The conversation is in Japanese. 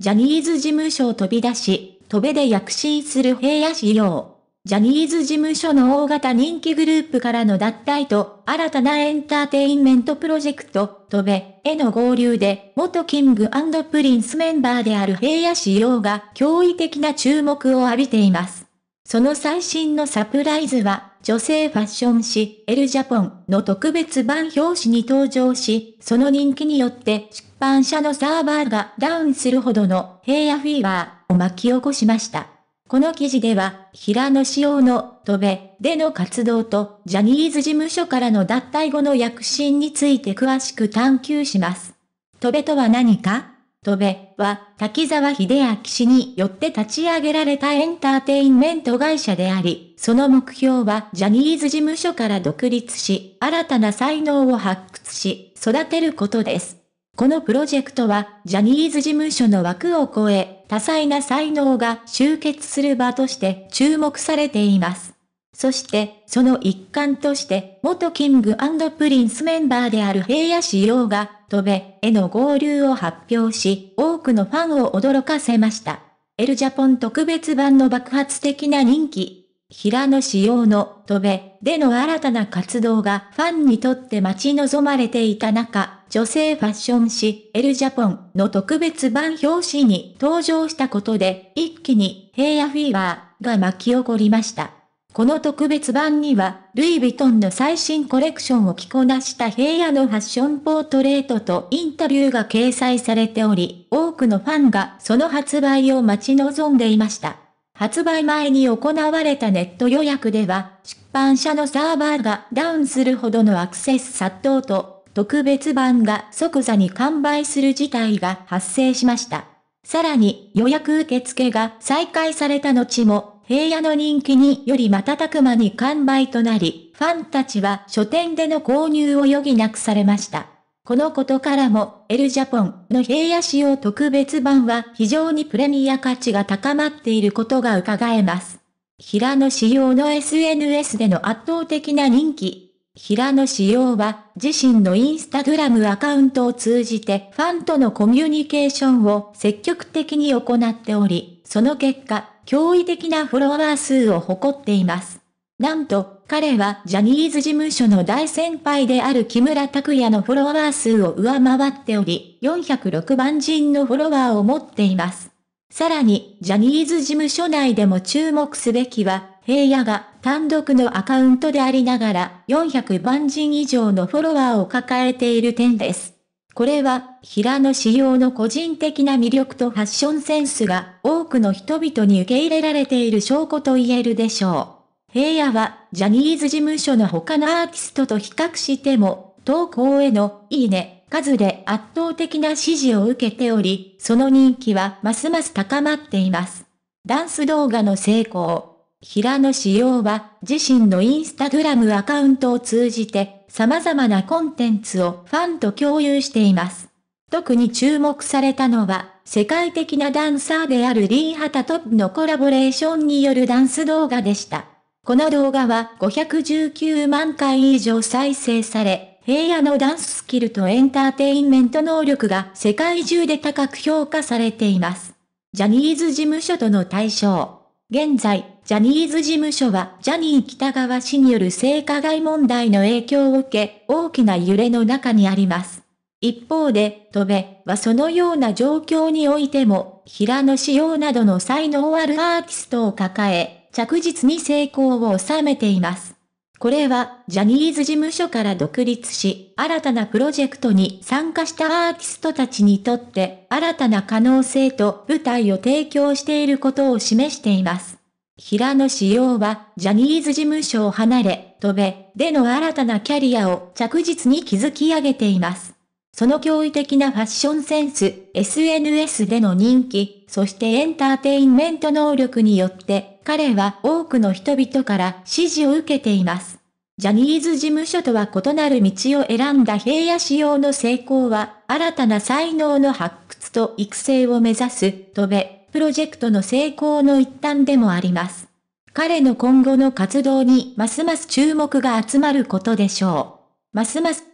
ジャニーズ事務所を飛び出し、飛べで躍進する平野市様。ジャニーズ事務所の大型人気グループからの脱退と、新たなエンターテインメントプロジェクト、飛べ、への合流で、元キングプリンスメンバーである平野市様が驚異的な注目を浴びています。その最新のサプライズは、女性ファッション誌、エルジャポンの特別版表紙に登場し、その人気によって出版社のサーバーがダウンするほどの平野フィーバーを巻き起こしました。この記事では、平野紫耀の戸部での活動と、ジャニーズ事務所からの脱退後の躍進について詳しく探求します。戸部とは何か戸部は滝沢秀明氏によって立ち上げられたエンターテインメント会社であり、その目標はジャニーズ事務所から独立し、新たな才能を発掘し、育てることです。このプロジェクトは、ジャニーズ事務所の枠を超え、多彩な才能が集結する場として注目されています。そしてその一環として元キングプリンスメンバーである平野市陽が飛べへの合流を発表し多くのファンを驚かせました。エルジャポン特別版の爆発的な人気。平野市陽の飛べでの新たな活動がファンにとって待ち望まれていた中、女性ファッション誌エルジャポンの特別版表紙に登場したことで一気に平野フィーバーが巻き起こりました。この特別版には、ルイ・ヴィトンの最新コレクションを着こなした平野のファッションポートレートとインタビューが掲載されており、多くのファンがその発売を待ち望んでいました。発売前に行われたネット予約では、出版社のサーバーがダウンするほどのアクセス殺到と、特別版が即座に完売する事態が発生しました。さらに予約受付が再開された後も平野の人気により瞬く間に完売となり、ファンたちは書店での購入を余儀なくされました。このことからも、エルジャポンの平野仕様特別版は非常にプレミア価値が高まっていることが伺えます。平野仕様の SNS での圧倒的な人気、平野紫耀は自身のインスタグラムアカウントを通じてファンとのコミュニケーションを積極的に行っており、その結果、驚異的なフォロワー数を誇っています。なんと、彼はジャニーズ事務所の大先輩である木村拓哉のフォロワー数を上回っており、406万人のフォロワーを持っています。さらに、ジャニーズ事務所内でも注目すべきは、平野が単独のアカウントでありながら400万人以上のフォロワーを抱えている点です。これは、平野仕様の個人的な魅力とファッションセンスが多くの人々に受け入れられている証拠と言えるでしょう。平野は、ジャニーズ事務所の他のアーティストと比較しても、投稿への、いいね、数で圧倒的な支持を受けており、その人気はますます高まっています。ダンス動画の成功、平野紫耀は自身のインスタグラムアカウントを通じて様々なコンテンツをファンと共有しています。特に注目されたのは世界的なダンサーであるリー・ハタトップのコラボレーションによるダンス動画でした。この動画は519万回以上再生され、平野のダンススキルとエンターテインメント能力が世界中で高く評価されています。ジャニーズ事務所との対象。現在、ジャニーズ事務所はジャニー北川氏による性加害問題の影響を受け、大きな揺れの中にあります。一方で、戸部はそのような状況においても、平野仕様などの才能あるアーティストを抱え、着実に成功を収めています。これは、ジャニーズ事務所から独立し、新たなプロジェクトに参加したアーティストたちにとって、新たな可能性と舞台を提供していることを示しています。平野紫耀は、ジャニーズ事務所を離れ、飛べ、での新たなキャリアを着実に築き上げています。その驚異的なファッションセンス、SNS での人気、そしてエンターテインメント能力によって、彼は多くの人々から支持を受けています。ジャニーズ事務所とは異なる道を選んだ平野仕様の成功は、新たな才能の発掘と育成を目指す、飛べ、プロジェクトの成功の一端でもあります。彼の今後の活動にますます注目が集まることでしょう。ますます